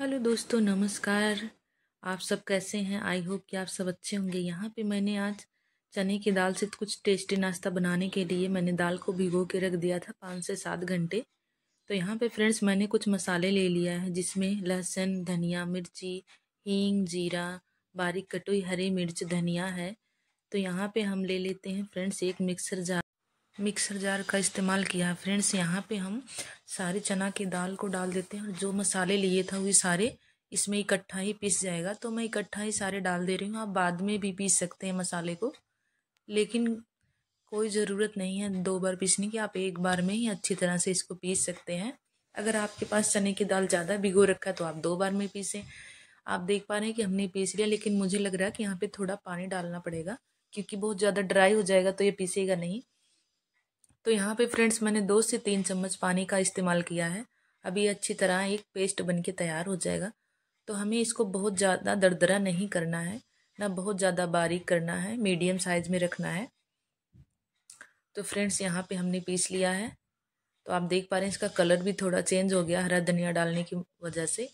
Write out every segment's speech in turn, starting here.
hello दोस्तों नमस्कार आप सब कैसे हैं आई होप कि आप सब अच्छे होंगे यहाँ पे मैंने आज चने की दाल से कुछ टेस्टी नाश्ता बनाने के लिए मैंने दाल को भिगो के रख दिया था पाँच से सात घंटे तो यहाँ पे फ्रेंड्स मैंने कुछ मसाले ले लिया है जिसमें लहसुन धनिया मिर्ची हींग जीरा बारीक कटोई हरी मिर्च धनिया है तो यहाँ पे हम ले लेते हैं फ्रेंड्स एक मिक्सर जार मिक्सर जार का इस्तेमाल किया फ्रेंड्स यहाँ पे हम सारे चना की दाल को डाल देते हैं और जो मसाले लिए था वे सारे इसमें इकट्ठा ही पीस जाएगा तो मैं इकट्ठा ही सारे डाल दे रही हूँ आप बाद में भी पीस सकते हैं मसाले को लेकिन कोई ज़रूरत नहीं है दो बार पीसने की आप एक बार में ही अच्छी तरह से इसको पीस सकते हैं अगर आपके पास चने की दाल ज़्यादा भिगो रखा है तो आप दो बार में पीसें आप देख पा रहे हैं कि हमने पीस लिया लेकिन मुझे लग रहा है कि यहाँ पे थोड़ा पानी डालना पड़ेगा क्योंकि बहुत ज़्यादा ड्राई हो जाएगा तो ये पीसेगा नहीं तो यहाँ पे फ्रेंड्स मैंने दो से तीन चम्मच पानी का इस्तेमाल किया है अभी अच्छी तरह एक पेस्ट बन के तैयार हो जाएगा तो हमें इसको बहुत ज़्यादा दरदरा नहीं करना है ना बहुत ज़्यादा बारीक करना है मीडियम साइज़ में रखना है तो फ्रेंड्स यहाँ पे हमने पीस लिया है तो आप देख पा रहे हैं इसका कलर भी थोड़ा चेंज हो गया हरा धनिया डालने की वजह से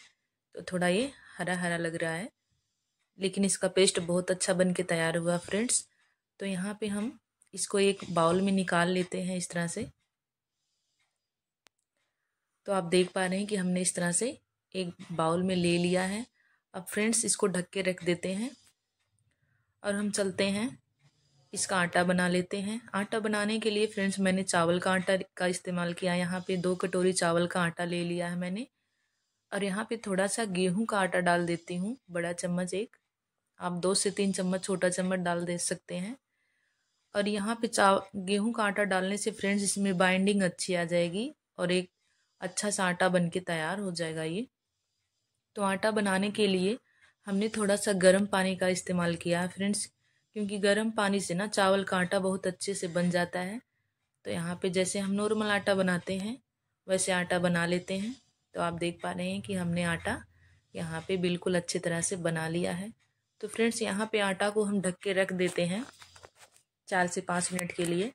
तो थोड़ा ये हरा हरा लग रहा है लेकिन इसका पेस्ट बहुत अच्छा बन के तैयार हुआ फ्रेंड्स तो यहाँ पे हम इसको एक बाउल में निकाल लेते हैं इस तरह से तो आप देख पा रहे हैं कि हमने इस तरह से एक बाउल में ले लिया है अब फ्रेंड्स इसको ढक के रख देते हैं और हम चलते हैं इसका आटा बना लेते हैं आटा बनाने के लिए फ्रेंड्स मैंने चावल का आटा का इस्तेमाल किया यहाँ पे दो कटोरी चावल का आटा ले लिया है मैंने और यहाँ पे थोड़ा सा गेहूं का आटा डाल देती हूँ बड़ा चम्मच एक आप दो से तीन चम्मच छोटा चम्मच डाल दे सकते हैं और यहाँ पे चाव गेहूँ का आटा डालने से फ्रेंड्स इसमें बाइंडिंग अच्छी आ जाएगी और एक अच्छा सा आटा बन के तैयार हो जाएगा ये तो आटा बनाने के लिए हमने थोड़ा सा गर्म पानी का इस्तेमाल किया है फ्रेंड्स क्योंकि गर्म पानी से ना चावल का आटा बहुत अच्छे से बन जाता है तो यहाँ पे जैसे हम नॉर्मल आटा बनाते हैं वैसे आटा बना लेते हैं तो आप देख पा रहे हैं कि हमने आटा यहाँ पे बिल्कुल अच्छी तरह से बना लिया है तो फ्रेंड्स यहाँ पे आटा को हम ढक के रख देते हैं चार से पाँच मिनट के लिए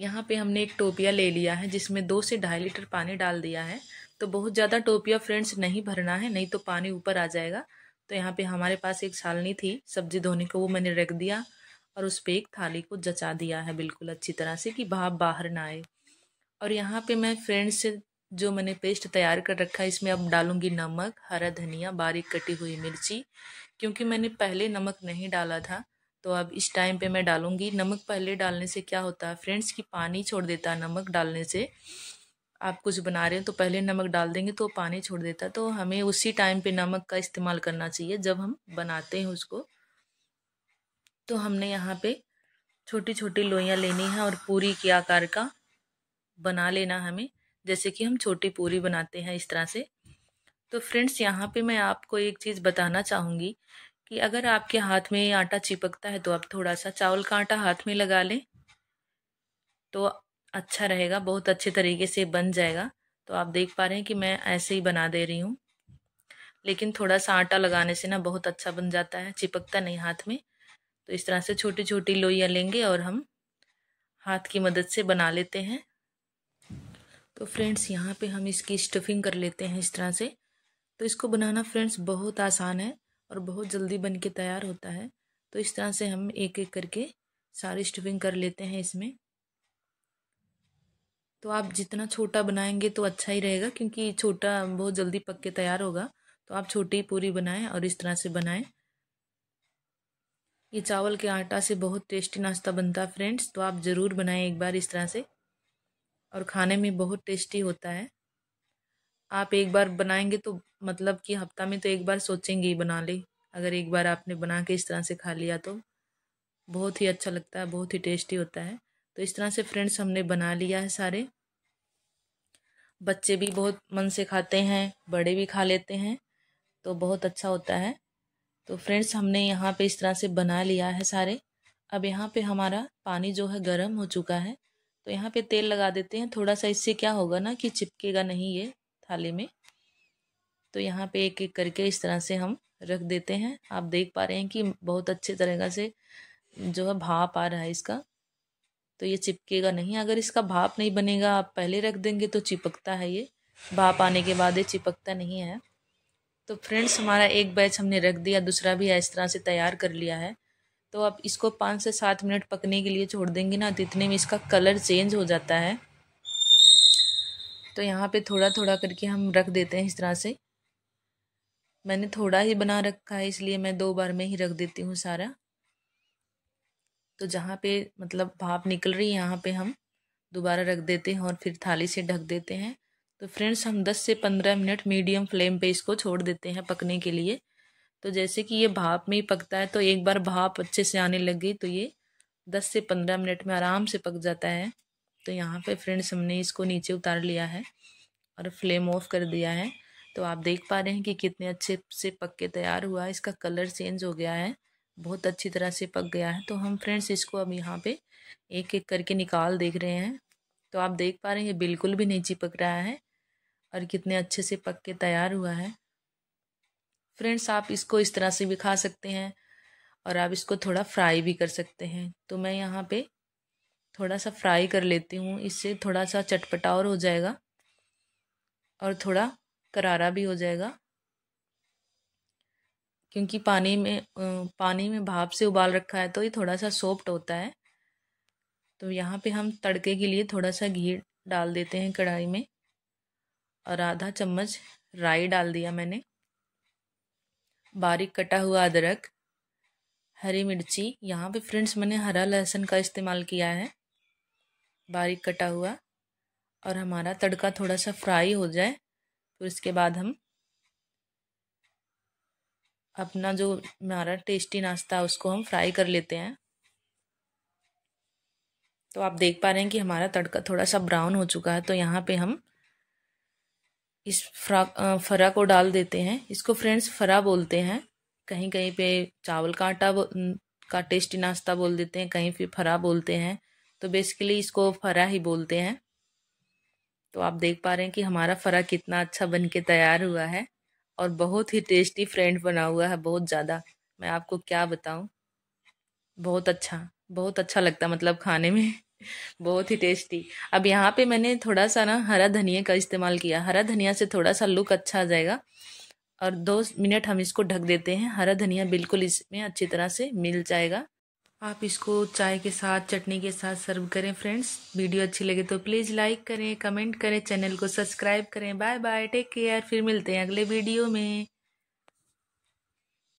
यहाँ पे हमने एक टोपिया ले लिया है जिसमें दो से ढाई लीटर पानी डाल दिया है तो बहुत ज़्यादा टोपिया फ्रेंड्स नहीं भरना है नहीं तो पानी ऊपर आ जाएगा तो यहाँ पे हमारे पास एक छालनी थी सब्जी धोने को वो मैंने रख दिया और उस पर एक थाली को जचा दिया है बिल्कुल अच्छी तरह से कि भाप बाहर ना आए और यहाँ पे मैं फ्रेंड्स जो मैंने पेस्ट तैयार कर रखा है इसमें अब डालूंगी नमक हरा धनिया बारीक कटी हुई मिर्ची क्योंकि मैंने पहले नमक नहीं डाला था तो अब इस टाइम पे मैं डालूँगी नमक पहले डालने से क्या होता है फ्रेंड्स कि पानी छोड़ देता है नमक डालने से आप कुछ बना रहे हैं तो पहले नमक डाल देंगे तो पानी छोड़ देता है तो हमें उसी टाइम पे नमक का इस्तेमाल करना चाहिए जब हम बनाते हैं उसको तो हमने यहाँ पे छोटी छोटी लोइयाँ लेनी है और पूरी के आकार का बना लेना हमें जैसे कि हम छोटी पूरी बनाते हैं इस तरह से तो फ्रेंड्स यहाँ पे मैं आपको एक चीज़ बताना चाहूँगी कि अगर आपके हाथ में आटा चिपकता है तो आप थोड़ा सा चावल का आटा हाथ में लगा लें तो अच्छा रहेगा बहुत अच्छे तरीके से बन जाएगा तो आप देख पा रहे हैं कि मैं ऐसे ही बना दे रही हूँ लेकिन थोड़ा सा आटा लगाने से ना बहुत अच्छा बन जाता है चिपकता नहीं हाथ में तो इस तरह से छोटी छोटी लोइयाँ लेंगे और हम हाथ की मदद से बना लेते हैं तो फ्रेंड्स यहाँ पे हम इसकी स्टफिंग कर लेते हैं इस तरह से तो इसको बनाना फ्रेंड्स बहुत आसान है और बहुत जल्दी बन के तैयार होता है तो इस तरह से हम एक एक करके सारी स्टफिंग कर लेते हैं इसमें तो आप जितना छोटा बनाएंगे तो अच्छा ही रहेगा क्योंकि छोटा बहुत जल्दी पक के तैयार होगा तो आप छोटी पूरी बनाएं और इस तरह से बनाएं ये चावल के आटा से बहुत टेस्टी नाश्ता बनता है फ्रेंड्स तो आप ज़रूर बनाएं एक बार इस तरह से और खाने में बहुत टेस्टी होता है आप एक बार बनाएंगे तो मतलब कि हफ्ता में तो एक बार सोचेंगे ही बना ले अगर एक बार आपने बना के इस तरह से खा लिया तो बहुत ही अच्छा लगता है बहुत ही टेस्टी होता है तो इस तरह से फ्रेंड्स हमने बना लिया है सारे बच्चे भी बहुत मन से खाते हैं बड़े भी खा लेते हैं तो बहुत अच्छा होता है तो फ्रेंड्स हमने यहाँ पे इस तरह से बना लिया है सारे अब यहाँ पे हमारा पानी जो है गर्म हो चुका है तो यहाँ पे तेल लगा देते हैं थोड़ा सा इससे क्या होगा ना कि चिपकेगा नहीं ये थाली में तो यहाँ पे एक एक करके इस तरह से हम रख देते हैं आप देख पा रहे हैं कि बहुत अच्छे तरह से जो है भाप आ रहा है इसका तो ये चिपकेगा नहीं अगर इसका भाप नहीं बनेगा आप पहले रख देंगे तो चिपकता है ये भाप आने के बाद ये चिपकता नहीं है तो फ्रेंड्स हमारा एक बैच हमने रख दिया दूसरा भी इस तरह से तैयार कर लिया है तो आप इसको पाँच से सात मिनट पकने के लिए छोड़ देंगे ना तो इतने में इसका कलर चेंज हो जाता है तो यहाँ पे थोड़ा थोड़ा करके हम रख देते हैं इस तरह से मैंने थोड़ा ही बना रखा है इसलिए मैं दो बार में ही रख देती हूँ सारा तो जहाँ पे मतलब भाप निकल रही है यहाँ पे हम दोबारा रख देते हैं और फिर थाली से ढक देते हैं तो फ्रेंड्स हम 10 से 15 मिनट मीडियम फ्लेम पे इसको छोड़ देते हैं पकने के लिए तो जैसे कि ये भाप में ही पकता है तो एक बार भाप अच्छे से आने लग गई तो ये 10 से 15 मिनट में आराम से पक जाता है तो यहाँ पे फ्रेंड्स हमने इसको नीचे उतार लिया है और फ्लेम ऑफ कर दिया है तो आप देख पा रहे हैं कि कितने अच्छे से पक के तैयार हुआ है इसका कलर चेंज हो गया है बहुत अच्छी तरह से पक गया है तो हम फ्रेंड्स इसको अब यहाँ पे एक एक करके निकाल देख रहे हैं तो आप देख पा रहे हैं ये बिल्कुल भी नहीं चिपक रहा है और कितने अच्छे से पक के तैयार हुआ है फ्रेंड्स आप इसको इस तरह से भी खा सकते हैं और आप इसको थोड़ा फ्राई भी कर सकते हैं तो मैं यहाँ पर थोड़ा सा फ्राई कर लेती हूँ इससे थोड़ा सा चटपटा और हो जाएगा और थोड़ा करारा भी हो जाएगा क्योंकि पानी में पानी में भाप से उबाल रखा है तो ये थोड़ा सा सॉफ्ट होता है तो यहाँ पे हम तड़के के लिए थोड़ा सा घी डाल देते हैं कढ़ाई में और आधा चम्मच राई डाल दिया मैंने बारीक कटा हुआ अदरक हरी मिर्ची यहाँ पे फ्रेंड्स मैंने हरा लहसुन का इस्तेमाल किया है बारीक कटा हुआ और हमारा तड़का थोड़ा सा फ्राई हो जाए फिर उसके बाद हम अपना जो हमारा टेस्टी नाश्ता उसको हम फ्राई कर लेते हैं तो आप देख पा रहे हैं कि हमारा तड़का थोड़ा सा ब्राउन हो चुका है तो यहाँ पे हम इस फ्रा फरा को डाल देते हैं इसको फ्रेंड्स फरा बोलते हैं कहीं कहीं पे चावल का आटा का टेस्टी नाश्ता बोल देते हैं कहीं फिर फरा बोलते हैं तो बेसिकली इसको फरा ही बोलते हैं तो आप देख पा रहे हैं कि हमारा फरा कितना अच्छा बन के तैयार हुआ है और बहुत ही टेस्टी फ्रेंड बना हुआ है बहुत ज़्यादा मैं आपको क्या बताऊँ बहुत अच्छा बहुत अच्छा लगता मतलब खाने में बहुत ही टेस्टी अब यहाँ पे मैंने थोड़ा सा ना हरा धनिया का इस्तेमाल किया हरा धनिया से थोड़ा सा लुक अच्छा आ जाएगा और दो मिनट हम इसको ढक देते हैं हरा धनिया बिल्कुल इसमें अच्छी तरह से मिल जाएगा आप इसको चाय के साथ चटनी के साथ सर्व करें फ्रेंड्स वीडियो अच्छी लगे तो प्लीज़ लाइक करें कमेंट करें चैनल को सब्सक्राइब करें बाय बाय टेक केयर फिर मिलते हैं अगले वीडियो में